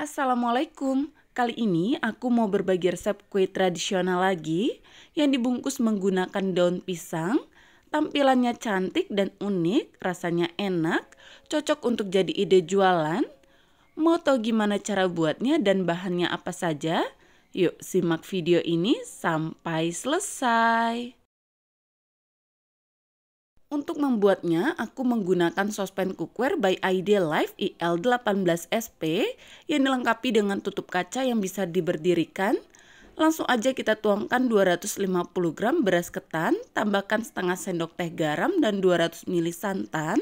Assalamualaikum. Kali ini aku mau berbagi resep kue tradisional lagi yang dibungkus menggunakan daun pisang. Tampilannya cantik dan unik, rasanya enak, cocok untuk jadi ide jualan. Mau tahu gimana cara buatnya dan bahannya apa saja? Yuk simak video ini sampai selesai. Untuk membuatnya, aku menggunakan sospen cookware by Ideal Life IL18SP yang dilengkapi dengan tutup kaca yang bisa diberdirikan. Langsung aja kita tuangkan 250 gram beras ketan, tambahkan setengah sendok teh garam dan 200 ml santan.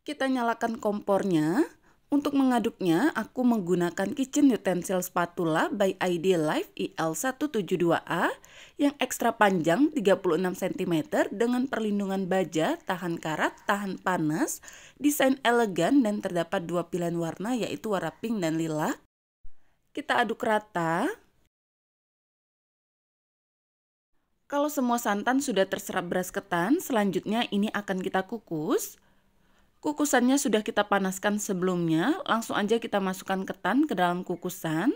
Kita nyalakan kompornya. Untuk mengaduknya, aku menggunakan kitchen utensil spatula by ID Life IL172A yang ekstra panjang 36 cm dengan perlindungan baja, tahan karat, tahan panas, desain elegan dan terdapat dua pilihan warna yaitu warna pink dan lila. Kita aduk rata. Kalau semua santan sudah terserap beras ketan, selanjutnya ini akan kita kukus. Kukusannya sudah kita panaskan sebelumnya, langsung aja kita masukkan ketan ke dalam kukusan.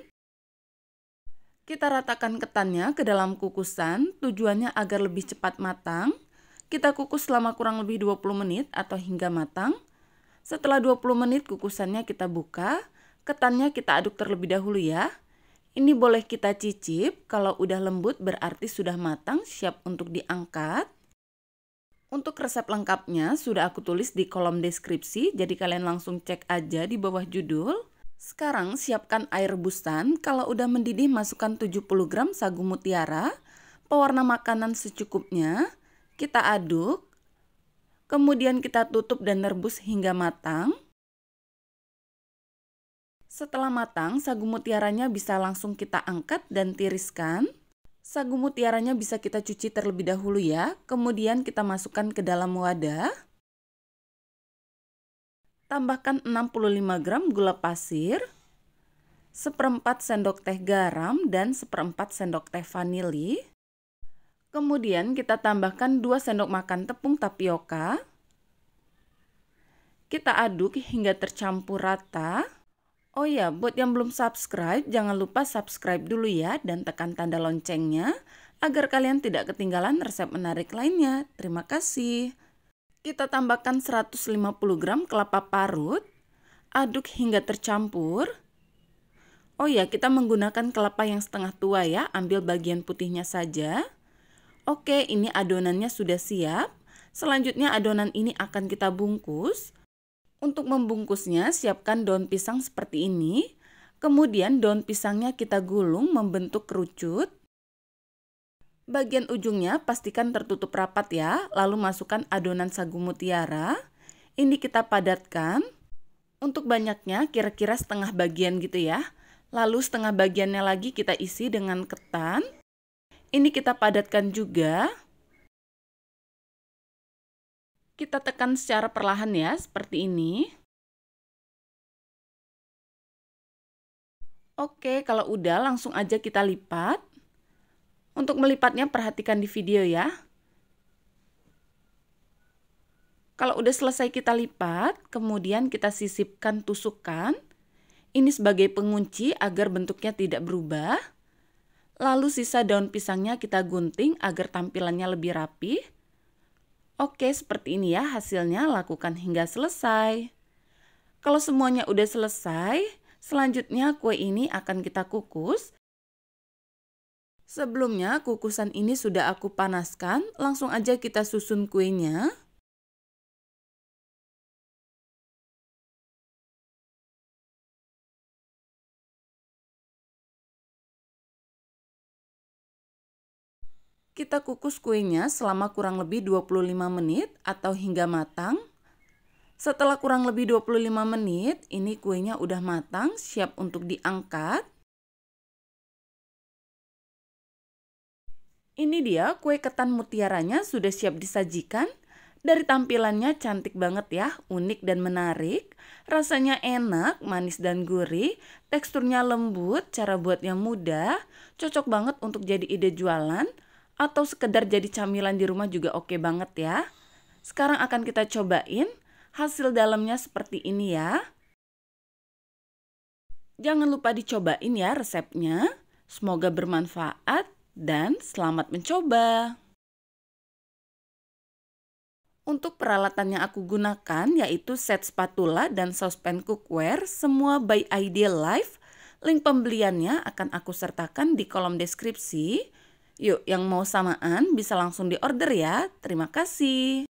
Kita ratakan ketannya ke dalam kukusan, tujuannya agar lebih cepat matang. Kita kukus selama kurang lebih 20 menit atau hingga matang. Setelah 20 menit kukusannya kita buka, ketannya kita aduk terlebih dahulu ya. Ini boleh kita cicip, kalau udah lembut berarti sudah matang, siap untuk diangkat. Untuk resep lengkapnya sudah aku tulis di kolom deskripsi, jadi kalian langsung cek aja di bawah judul. Sekarang siapkan air rebusan, kalau udah mendidih masukkan 70 gram sagu mutiara, pewarna makanan secukupnya, kita aduk, kemudian kita tutup dan rebus hingga matang. Setelah matang, sagu mutiaranya bisa langsung kita angkat dan tiriskan. Sagu mutiaranya bisa kita cuci terlebih dahulu ya, kemudian kita masukkan ke dalam wadah. Tambahkan 65 gram gula pasir, seperempat sendok teh garam dan seperempat sendok teh vanili. Kemudian kita tambahkan 2 sendok makan tepung tapioka. Kita aduk hingga tercampur rata. Oh ya, buat yang belum subscribe, jangan lupa subscribe dulu ya dan tekan tanda loncengnya agar kalian tidak ketinggalan resep menarik lainnya. Terima kasih. Kita tambahkan 150 gram kelapa parut, aduk hingga tercampur. Oh ya, kita menggunakan kelapa yang setengah tua ya, ambil bagian putihnya saja. Oke, ini adonannya sudah siap. Selanjutnya adonan ini akan kita bungkus untuk membungkusnya, siapkan daun pisang seperti ini. Kemudian daun pisangnya kita gulung membentuk kerucut. Bagian ujungnya pastikan tertutup rapat ya, lalu masukkan adonan sagu mutiara. Ini kita padatkan. Untuk banyaknya kira-kira setengah bagian gitu ya. Lalu setengah bagiannya lagi kita isi dengan ketan. Ini kita padatkan juga. Kita tekan secara perlahan ya, seperti ini. Oke, kalau udah langsung aja kita lipat. Untuk melipatnya perhatikan di video ya. Kalau udah selesai kita lipat, kemudian kita sisipkan tusukan. Ini sebagai pengunci agar bentuknya tidak berubah. Lalu sisa daun pisangnya kita gunting agar tampilannya lebih rapi. Oke, seperti ini ya hasilnya, lakukan hingga selesai. Kalau semuanya udah selesai, selanjutnya kue ini akan kita kukus. Sebelumnya kukusan ini sudah aku panaskan, langsung aja kita susun kuenya. Kita kukus kuenya selama kurang lebih 25 menit atau hingga matang. Setelah kurang lebih 25 menit, ini kuenya udah matang, siap untuk diangkat. Ini dia kue ketan mutiaranya sudah siap disajikan. Dari tampilannya cantik banget ya, unik dan menarik. Rasanya enak, manis dan gurih, teksturnya lembut, cara buatnya mudah, cocok banget untuk jadi ide jualan atau sekedar jadi camilan di rumah juga oke banget ya. Sekarang akan kita cobain hasil dalamnya seperti ini ya. Jangan lupa dicobain ya resepnya. Semoga bermanfaat dan selamat mencoba. Untuk peralatan yang aku gunakan yaitu set spatula dan saucepan cookware semua by Ideal Life. Link pembeliannya akan aku sertakan di kolom deskripsi. Yuk, yang mau samaan bisa langsung diorder ya. Terima kasih.